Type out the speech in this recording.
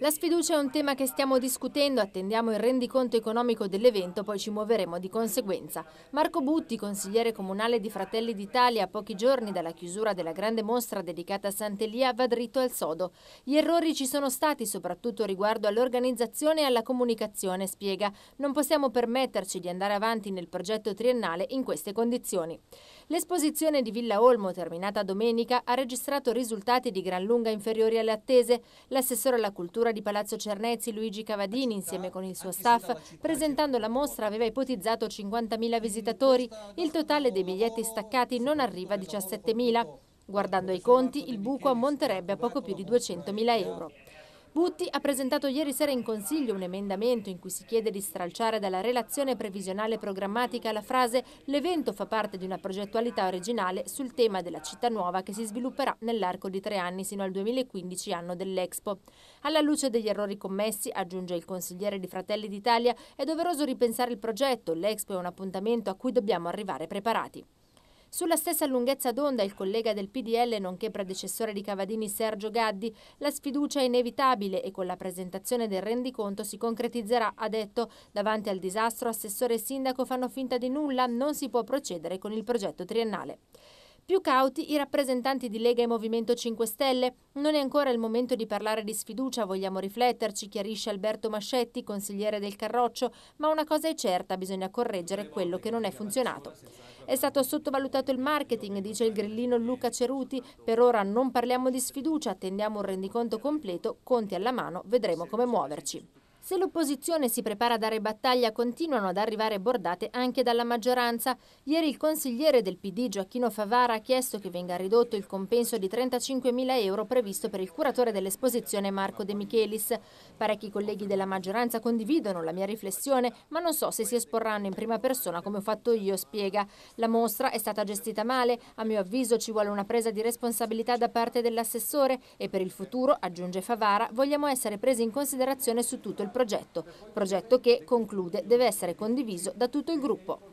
La sfiducia è un tema che stiamo discutendo, attendiamo il rendiconto economico dell'evento, poi ci muoveremo di conseguenza. Marco Butti, consigliere comunale di Fratelli d'Italia, a pochi giorni dalla chiusura della grande mostra dedicata a Sant'Elia, va dritto al sodo. Gli errori ci sono stati soprattutto riguardo all'organizzazione e alla comunicazione, spiega. Non possiamo permetterci di andare avanti nel progetto triennale in queste condizioni. L'esposizione di Villa Olmo, terminata domenica, ha registrato risultati di gran lunga inferiori alle attese. L'assessore alla cultura Cultura di Palazzo Cernezzi Luigi Cavadini, insieme con il suo staff, presentando la mostra aveva ipotizzato 50.000 visitatori, il totale dei biglietti staccati non arriva a 17.000. Guardando i conti, il buco ammonterebbe a poco più di 200.000 euro. Butti ha presentato ieri sera in Consiglio un emendamento in cui si chiede di stralciare dalla relazione previsionale programmatica la frase «L'evento fa parte di una progettualità originale sul tema della città nuova che si svilupperà nell'arco di tre anni sino al 2015 anno dell'Expo». Alla luce degli errori commessi, aggiunge il consigliere di Fratelli d'Italia, è doveroso ripensare il progetto. L'Expo è un appuntamento a cui dobbiamo arrivare preparati. Sulla stessa lunghezza d'onda il collega del PDL, nonché predecessore di Cavadini Sergio Gaddi, la sfiducia è inevitabile e con la presentazione del rendiconto si concretizzerà, ha detto. Davanti al disastro assessore e sindaco fanno finta di nulla, non si può procedere con il progetto triennale. Più cauti i rappresentanti di Lega e Movimento 5 Stelle. Non è ancora il momento di parlare di sfiducia, vogliamo rifletterci, chiarisce Alberto Mascetti, consigliere del Carroccio, ma una cosa è certa, bisogna correggere quello che non è funzionato. È stato sottovalutato il marketing, dice il grillino Luca Ceruti, per ora non parliamo di sfiducia, attendiamo un rendiconto completo, conti alla mano, vedremo come muoverci. Se l'opposizione si prepara a dare battaglia, continuano ad arrivare bordate anche dalla maggioranza. Ieri il consigliere del PD Gioacchino Favara ha chiesto che venga ridotto il compenso di 35.000 euro previsto per il curatore dell'esposizione Marco De Michelis. Parecchi colleghi della maggioranza condividono la mia riflessione, ma non so se si esporranno in prima persona come ho fatto io, spiega. La mostra è stata gestita male, a mio avviso ci vuole una presa di responsabilità da parte dell'assessore e per il futuro, aggiunge Favara, vogliamo essere presi in considerazione su tutto il progetto, progetto che, conclude, deve essere condiviso da tutto il gruppo.